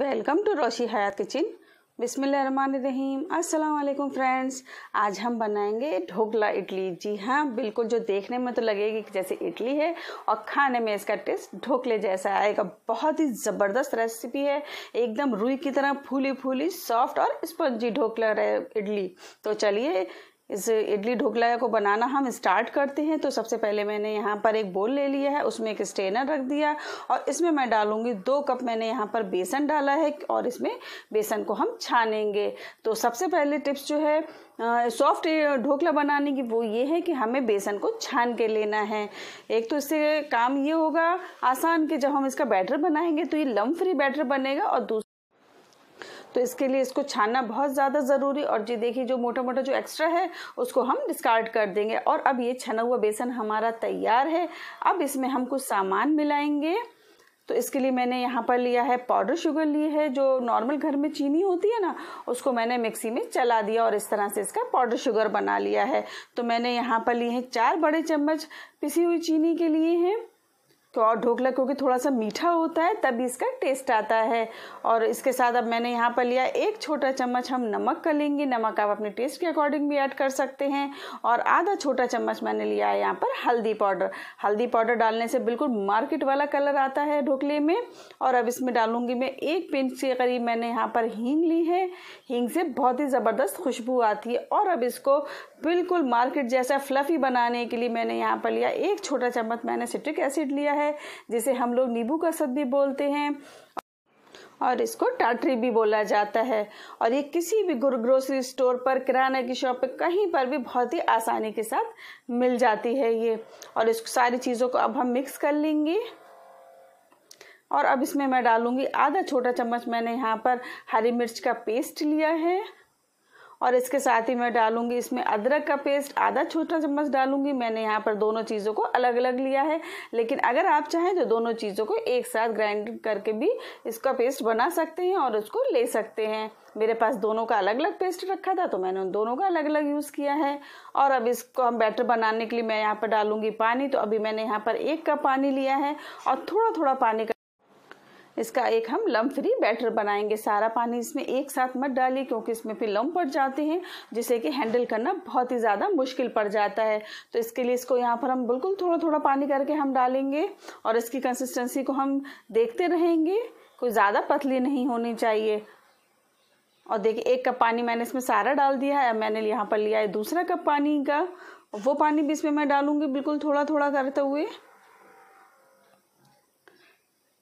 welcome to Roshi Hayat kitchen बिसमीम अस्सलाम friends आज हम बनाएंगे ढोकला इडली जी हाँ बिल्कुल जो देखने में तो लगेगी कि जैसे इडली है और खाने में इसका टेस्ट ढोकले जैसा आएगा बहुत ही ज़बरदस्त रेसिपी है एकदम रुई की तरह फूली फूली सॉफ्ट और स्पंजी ढोकला इडली तो चलिए इस इडली ढोकला को बनाना हम स्टार्ट करते हैं तो सबसे पहले मैंने यहाँ पर एक बोल ले लिया है उसमें एक स्ट्रेनर रख दिया और इसमें मैं डालूँगी दो कप मैंने यहाँ पर बेसन डाला है और इसमें बेसन को हम छानेंगे तो सबसे पहले टिप्स जो है सॉफ्ट ढोकला बनाने की वो ये है कि हमें बेसन को छान के लेना है एक तो इससे काम ये होगा आसान कि जब हम इसका बैटर बनाएंगे तो ये लम फ्री बैटर बनेगा और दूसरा तो इसके लिए इसको छानना बहुत ज़्यादा ज़रूरी और जी देखिए जो मोटा मोटा जो एक्स्ट्रा है उसको हम डिस्कार्ड कर देंगे और अब ये छना हुआ बेसन हमारा तैयार है अब इसमें हम कुछ सामान मिलाएंगे तो इसके लिए मैंने यहाँ पर लिया है पाउडर शुगर ली है जो नॉर्मल घर में चीनी होती है ना उसको मैंने मिक्सी में चला दिया और इस तरह से इसका पाउडर शुगर बना लिया है तो मैंने यहाँ पर लिए हैं चार बड़े चम्मच पिसी हुई चीनी के लिए हैं तो और ढोकला क्योंकि थोड़ा सा मीठा होता है तभी इसका टेस्ट आता है और इसके साथ अब मैंने यहाँ पर लिया एक छोटा चम्मच हम नमक का लेंगे नमक आप अपने टेस्ट के अकॉर्डिंग भी ऐड कर सकते हैं और आधा छोटा चम्मच मैंने लिया है यहाँ पर हल्दी पाउडर हल्दी पाउडर डालने से बिल्कुल मार्केट वाला कलर आता है ढोकले में और अब इसमें डालूंगी मैं एक पिंच के करीब मैंने यहाँ पर हींग ली है हींग से बहुत ही ज़बरदस्त खुशबू आती है और अब इसको बिल्कुल मार्केट जैसा फ्लफ़ी बनाने के लिए मैंने यहाँ पर लिया एक छोटा चम्मच मैंने सिट्रिक एसिड लिया है है जिसे हम लोग नींबू का सद भी बोलते हैं और इसको टाटरी भी बोला जाता है और ये किसी भी ग्रोसरी स्टोर पर किराने की शॉप पर कहीं पर भी बहुत ही आसानी के साथ मिल जाती है ये और इस सारी चीज़ों को अब हम मिक्स कर लेंगे और अब इसमें मैं डालूंगी आधा छोटा चम्मच मैंने यहाँ पर हरी मिर्च का पेस्ट लिया है और इसके साथ ही मैं डालूंगी इसमें अदरक का पेस्ट आधा छोटा चम्मच डालूंगी मैंने यहाँ पर दोनों चीज़ों को अलग अलग लिया है लेकिन अगर आप चाहें तो दोनों चीज़ों को एक साथ ग्राइंड करके भी इसका पेस्ट बना सकते हैं और उसको ले सकते हैं मेरे पास दोनों का अलग अलग पेस्ट रखा था तो मैंने उन दोनों का अलग अलग यूज़ किया है और अब इसको हम बैटर बनाने के लिए मैं यहाँ पर डालूंगी पानी तो अभी मैंने यहाँ पर एक कप पानी लिया है और थोड़ा थोड़ा पानी इसका एक हम लम फ्री बैटर बनाएंगे सारा पानी इसमें एक साथ मत डालिए क्योंकि इसमें फिर लम पड़ जाते हैं जिसे कि हैंडल करना बहुत ही ज़्यादा मुश्किल पड़ जाता है तो इसके लिए इसको यहाँ पर हम बिल्कुल थोड़ा थोड़ा पानी करके हम डालेंगे और इसकी कंसिस्टेंसी को हम देखते रहेंगे कोई ज़्यादा पतली नहीं होनी चाहिए और देखिए एक कप पानी मैंने इसमें सारा डाल दिया है मैंने यहाँ पर लिया है दूसरा कप पानी का वो पानी भी इसमें मैं डालूंगी बिल्कुल थोड़ा थोड़ा करते हुए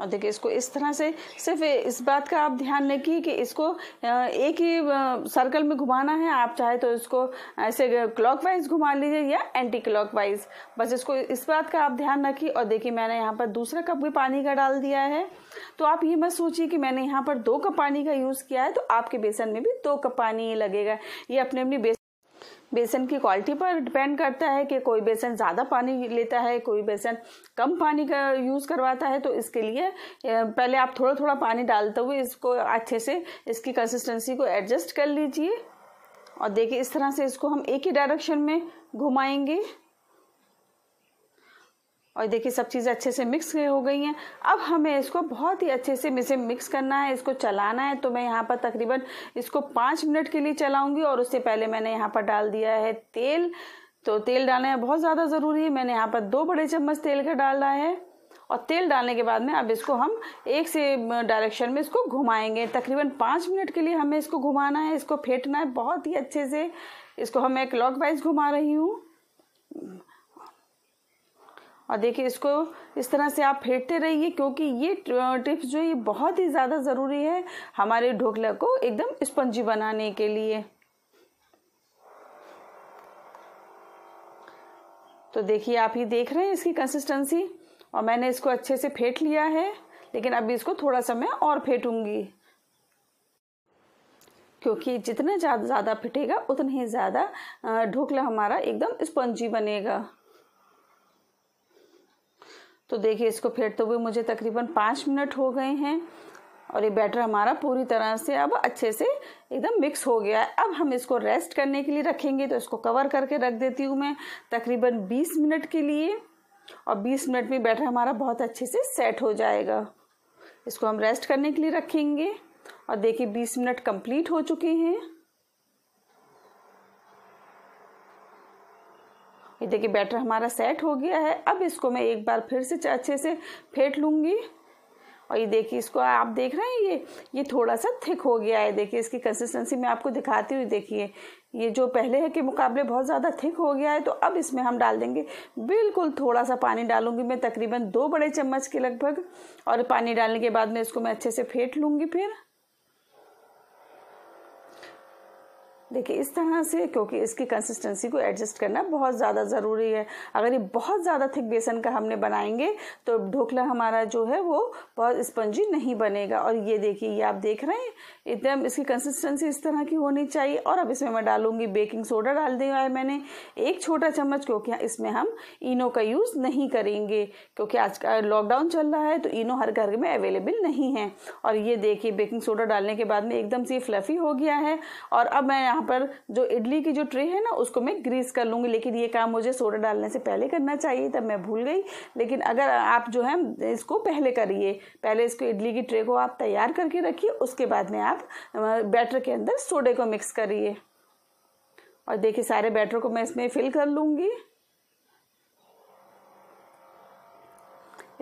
और देखिए इसको इस तरह से सिर्फ इस बात का आप ध्यान रखिए कि इसको एक ही सर्कल में घुमाना है आप चाहे तो इसको ऐसे क्लॉकवाइज घुमा लीजिए या एंटी क्लॉकवाइज बस इसको इस बात का आप ध्यान रखिए और देखिए मैंने यहाँ पर दूसरा कप भी पानी का डाल दिया है तो आप ये मत सोचिए कि मैंने यहाँ पर दो कप पानी का यूज़ किया है तो आपके बेसन में भी दो कप पानी लगेगा ये अपने अपनी बेसन बेसन की क्वालिटी पर डिपेंड करता है कि कोई बेसन ज़्यादा पानी लेता है कोई बेसन कम पानी का यूज़ करवाता है तो इसके लिए पहले आप थोड़ा थोड़ा पानी डालते हुए इसको अच्छे से इसकी कंसिस्टेंसी को एडजस्ट कर लीजिए और देखिए इस तरह से इसको हम एक ही डायरेक्शन में घुमाएंगे और देखिए सब चीज़ें अच्छे से मिक्स हो गई हैं अब हमें इसको बहुत ही अच्छे से इसे मिक्स करना है इसको चलाना है तो मैं यहाँ पर तकरीबन इसको पाँच मिनट के लिए चलाऊँगी और उससे पहले मैंने यहाँ पर डाल दिया है तेल तो तेल डालना बहुत ज़्यादा ज़रूरी है मैंने यहाँ पर दो बड़े चम्मच तेल का रहा है और तेल डालने के बाद में अब इसको हम एक से डायरेक्शन में इसको घुमाएंगे तकरीबन पाँच मिनट के लिए हमें इसको घुमाना है इसको फेंटना है बहुत ही अच्छे से इसको हम मैं क्लॉक वाइज घुमा रही हूँ और देखिए इसको इस तरह से आप फेंटते रहिए क्योंकि ये टिप्स जो ये बहुत ही ज़्यादा ज़रूरी है हमारे ढोकला को एकदम स्पंजी बनाने के लिए तो देखिए आप ही देख रहे हैं इसकी कंसिस्टेंसी और मैंने इसको अच्छे से फेंट लिया है लेकिन अभी इसको थोड़ा समय और फेंटूंगी क्योंकि जितना ज़्यादा ज़्यादा फिटेगा उतना ही ज़्यादा ढोकला हमारा एकदम स्पंजी बनेगा तो देखिए इसको फेंटते तो हुए मुझे तकरीबन पाँच मिनट हो गए हैं और ये बैटर हमारा पूरी तरह से अब अच्छे से एकदम मिक्स हो गया है अब हम इसको रेस्ट करने के लिए रखेंगे तो इसको कवर करके रख देती हूँ मैं तकरीबन 20 मिनट के लिए और 20 मिनट में बैटर हमारा बहुत अच्छे से सेट हो जाएगा इसको हम रेस्ट करने के लिए रखेंगे और देखिए 20 मिनट कंप्लीट हो चुके हैं ये देखिए बैटर हमारा सेट हो गया है अब इसको मैं एक बार फिर से अच्छे से फेंट लूँगी और ये देखिए इसको आप देख रहे हैं ये ये थोड़ा सा थिक हो गया है देखिए इसकी कंसिस्टेंसी मैं आपको दिखाती हुई देखिए ये जो पहले है के मुकाबले बहुत ज़्यादा थिक हो गया है तो अब इसमें हम डाल देंगे बिल्कुल थोड़ा सा पानी डालूंगी मैं तकरीबन दो बड़े चम्मच के लगभग और पानी डालने के बाद में इसको मैं अच्छे से फेंट लूँगी फिर देखिए इस तरह से क्योंकि इसकी कंसिस्टेंसी को एडजस्ट करना बहुत ज़्यादा ज़रूरी है अगर ये बहुत ज़्यादा थिक बेसन का हमने बनाएंगे तो ढोकला हमारा जो है वो बहुत स्पंजी नहीं बनेगा और ये देखिए ये आप देख रहे हैं एकदम इसकी कंसिस्टेंसी इस तरह की होनी चाहिए और अब इसमें मैं डालूंगी बेकिंग सोडा डाल दिया है मैंने एक छोटा चम्मच क्योंकि इसमें हम इनो का यूज़ नहीं करेंगे क्योंकि आज का लॉकडाउन चल रहा है तो इनो हर घर में अवेलेबल नहीं है और ये देखिए बेकिंग सोडा डालने के बाद में एकदम से फ्लफ़ी हो गया है और अब मैं यहाँ पर जो इडली की जो ट्रे है ना उसको मैं ग्रीस कर लूँगी लेकिन ये काम मुझे सोडा डालने से पहले करना चाहिए तब मैं भूल गई लेकिन अगर आप जो है इसको पहले करिए पहले इसको इडली की ट्रे को आप तैयार करके रखिए उसके बाद में आप बैटर के अंदर सोडे को मिक्स करिए और देखिए सारे बैटर को मैं इसमें फिल कर लूँगी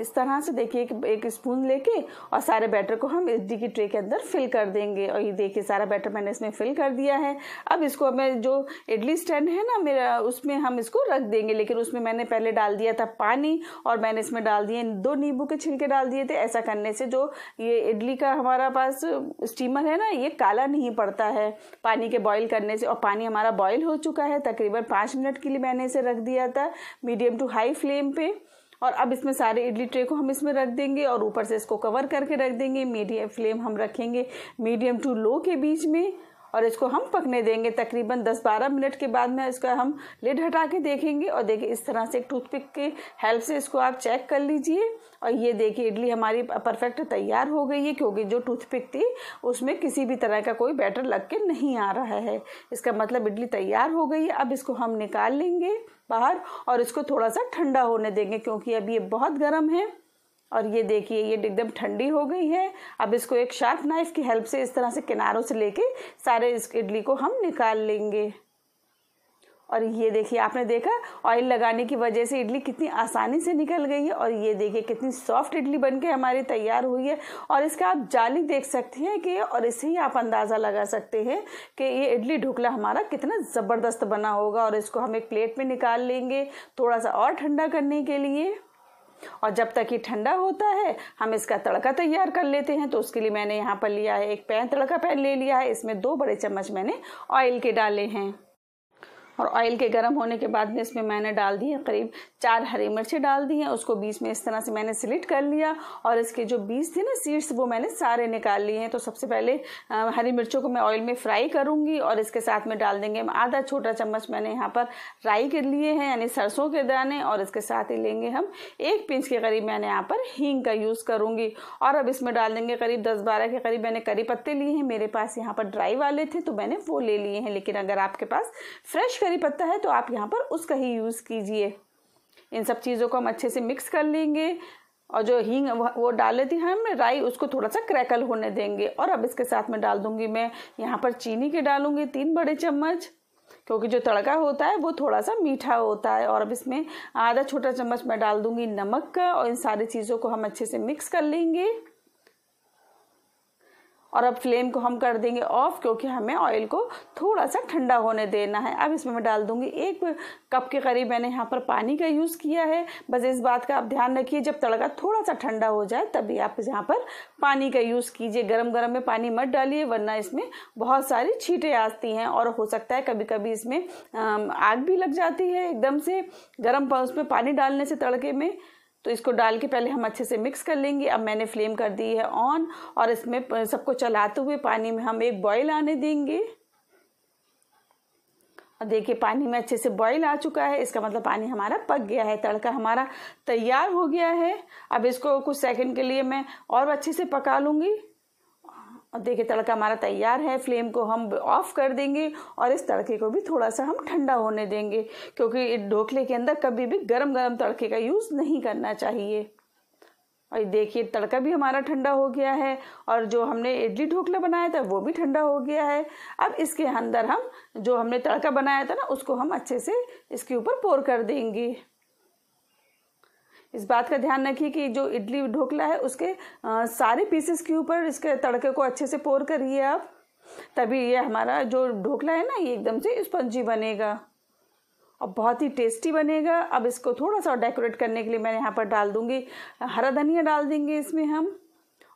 इस तरह से देखिए एक, एक स्पून लेके और सारे बैटर को हम इडली की ट्रे के अंदर फिल कर देंगे और ये देखिए सारा बैटर मैंने इसमें फिल कर दिया है अब इसको मैं जो इडली स्टैंड है ना मेरा उसमें हम इसको रख देंगे लेकिन उसमें मैंने पहले डाल दिया था पानी और मैंने इसमें डाल दिए दो नींबू के छिलके डाल दिए थे ऐसा करने से जो ये इडली का हमारा पास स्टीमर है ना ये काला नहीं पड़ता है पानी के बॉयल करने से और पानी हमारा बॉयल हो चुका है तकरीबन पाँच मिनट के लिए मैंने इसे रख दिया था मीडियम टू हाई फ्लेम पर और अब इसमें सारे इडली ट्रे को हम इसमें रख देंगे और ऊपर से इसको कवर करके रख देंगे मीडियम फ्लेम हम रखेंगे मीडियम टू लो के बीच में और इसको हम पकने देंगे तकरीबन 10-12 मिनट के बाद में इसका हम लिड हटा के देखेंगे और देखिए इस तरह से एक टूथपिक की हेल्प से इसको आप चेक कर लीजिए और ये देखिए इडली हमारी परफेक्ट तैयार हो गई है क्योंकि जो टूथपिक थी उसमें किसी भी तरह का कोई बैटर लग के नहीं आ रहा है इसका मतलब इडली तैयार हो गई है अब इसको हम निकाल लेंगे बाहर और इसको थोड़ा सा ठंडा होने देंगे क्योंकि अभी ये बहुत गर्म है और ये देखिए ये एकदम ठंडी हो गई है अब इसको एक शार्प नाइफ की हेल्प से इस तरह से किनारों से लेके सारे इस इडली को हम निकाल लेंगे और ये देखिए आपने देखा ऑयल लगाने की वजह से इडली कितनी आसानी से निकल गई है और ये देखिए कितनी सॉफ्ट इडली बन के हमारी तैयार हुई है और इसका आप जाली देख सकते हैं कि और इससे ही आप अंदाज़ा लगा सकते हैं कि ये इडली ढोकला हमारा कितना ज़बरदस्त बना होगा और इसको हम एक प्लेट में निकाल लेंगे थोड़ा सा और ठंडा करने के लिए और जब तक ये ठंडा होता है हम इसका तड़का तैयार कर लेते हैं तो उसके लिए मैंने यहाँ पर लिया है एक पैन तड़का पैन ले लिया है इसमें दो बड़े चम्मच मैंने ऑयल के डाले हैं और ऑयल के गर्म होने के बाद में इसमें मैंने डाल दिए करीब चार हरी मिर्ची डाल दी हैं उसको बीच में इस तरह से मैंने सिलेक्ट कर लिया और इसके जो बीज थे ना सीड्स वो मैंने सारे निकाल लिए हैं तो सबसे पहले हरी मिर्चों को मैं ऑयल में फ्राई करूँगी और इसके साथ में डाल देंगे हम आधा छोटा चम्मच मैंने यहाँ पर राई के लिए हैं यानी सरसों के दाने और इसके साथ ही लेंगे हम एक पिंच के करीब मैंने यहाँ पर हींग का यूज़ करूँगी और अब इसमें डाल देंगे करीब दस बारह के करीब मैंने करी पत्ते लिए हैं मेरे पास यहाँ पर ड्राई वाले थे तो मैंने वो ले लिए हैं लेकिन अगर आपके पास फ्रेश करी पत्ता है तो आप यहाँ पर उसका ही यूज़ कीजिए इन सब चीज़ों को हम अच्छे से मिक्स कर लेंगे और जो हींग वो डाले थी हम राई उसको थोड़ा सा क्रैकल होने देंगे और अब इसके साथ में डाल दूंगी मैं यहाँ पर चीनी के डालूंगी तीन बड़े चम्मच क्योंकि जो तड़का होता है वो थोड़ा सा मीठा होता है और अब इसमें आधा छोटा चम्मच मैं डाल दूंगी नमक का और इन सारी चीज़ों को हम अच्छे से मिक्स कर लेंगे और अब फ्लेम को हम कर देंगे ऑफ क्योंकि हमें ऑयल को थोड़ा सा ठंडा होने देना है अब इसमें मैं डाल दूंगी एक कप के करीब मैंने यहाँ पर पानी का यूज़ किया है बस इस बात का आप ध्यान रखिए जब तड़का थोड़ा सा ठंडा हो जाए तभी आप यहाँ पर पानी का यूज़ कीजिए गर्म गर्म में पानी मत डालिए वरना इसमें बहुत सारी छीटें आती हैं और हो सकता है कभी कभी इसमें आग भी लग जाती है एकदम से गर्म उसमें पानी डालने से तड़के में तो इसको डाल के पहले हम अच्छे से मिक्स कर लेंगे अब मैंने फ्लेम कर दी है ऑन और इसमें सबको चलाते हुए पानी में हम एक बॉयल आने देंगे और देखिए पानी में अच्छे से बॉईल आ चुका है इसका मतलब पानी हमारा पक गया है तड़का हमारा तैयार हो गया है अब इसको कुछ सेकंड के लिए मैं और अच्छे से पका लूँगी और देखिए तड़का हमारा तैयार है फ्लेम को हम ऑफ़ कर देंगे और इस तड़के को भी थोड़ा सा हम ठंडा होने देंगे क्योंकि ढोकले के अंदर कभी भी गर्म गर्म तड़के का यूज़ नहीं करना चाहिए और देखिए तड़का भी हमारा ठंडा हो गया है और जो हमने इडली ढोकला बनाया था वो भी ठंडा हो गया है अब इसके अंदर हम जो हमने तड़का बनाया था ना उसको हम अच्छे से इसके ऊपर पोर कर देंगे इस बात का ध्यान रखिए कि जो इडली ढोकला है उसके आ, सारे पीसेस के ऊपर इसके तड़के को अच्छे से पोर करिए आप तभी ये हमारा जो ढोकला है ना ये एकदम से स्पंजी बनेगा और बहुत ही टेस्टी बनेगा अब इसको थोड़ा सा डेकोरेट करने के लिए मैं यहाँ पर डाल दूँगी हरा धनिया डाल देंगे इसमें हम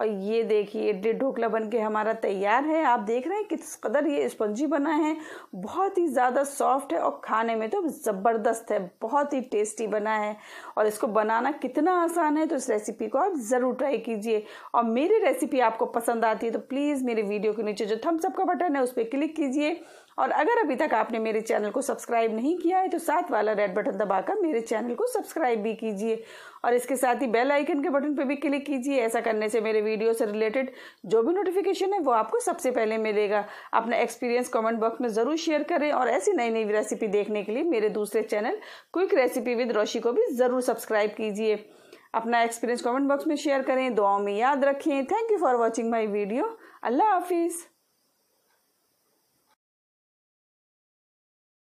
और ये देखिए इडली ढोकला बन के हमारा तैयार है आप देख रहे हैं किस कदर ये स्पंजी बना है बहुत ही ज़्यादा सॉफ्ट है और खाने में तो ज़बरदस्त है बहुत ही टेस्टी बना है और इसको बनाना कितना आसान है तो इस रेसिपी को आप ज़रूर ट्राई कीजिए और मेरी रेसिपी आपको पसंद आती है तो प्लीज़ मेरे वीडियो के नीचे जो थम्सअप का बटन है उस पर क्लिक कीजिए और अगर अभी तक आपने मेरे चैनल को सब्सक्राइब नहीं किया है तो साथ वाला रेड बटन दबाकर मेरे चैनल को सब्सक्राइब भी कीजिए और इसके साथ ही बेल आइकन के बटन पर भी क्लिक कीजिए ऐसा करने से मेरे वीडियो से रिलेटेड जो भी नोटिफिकेशन है वो आपको सबसे पहले मिलेगा अपना एक्सपीरियंस कमेंट बॉक्स में ज़रूर शेयर करें और ऐसी नई नई रेसिपी देखने के लिए मेरे दूसरे channel quick recipe with Roshi को भी ज़रूर सब्सक्राइब कीजिए अपना एक्सपीरियंस कमेंट बॉक्स में शेयर करें दुआओं में याद रखें thank you for watching my video अल्लाह हाफिज़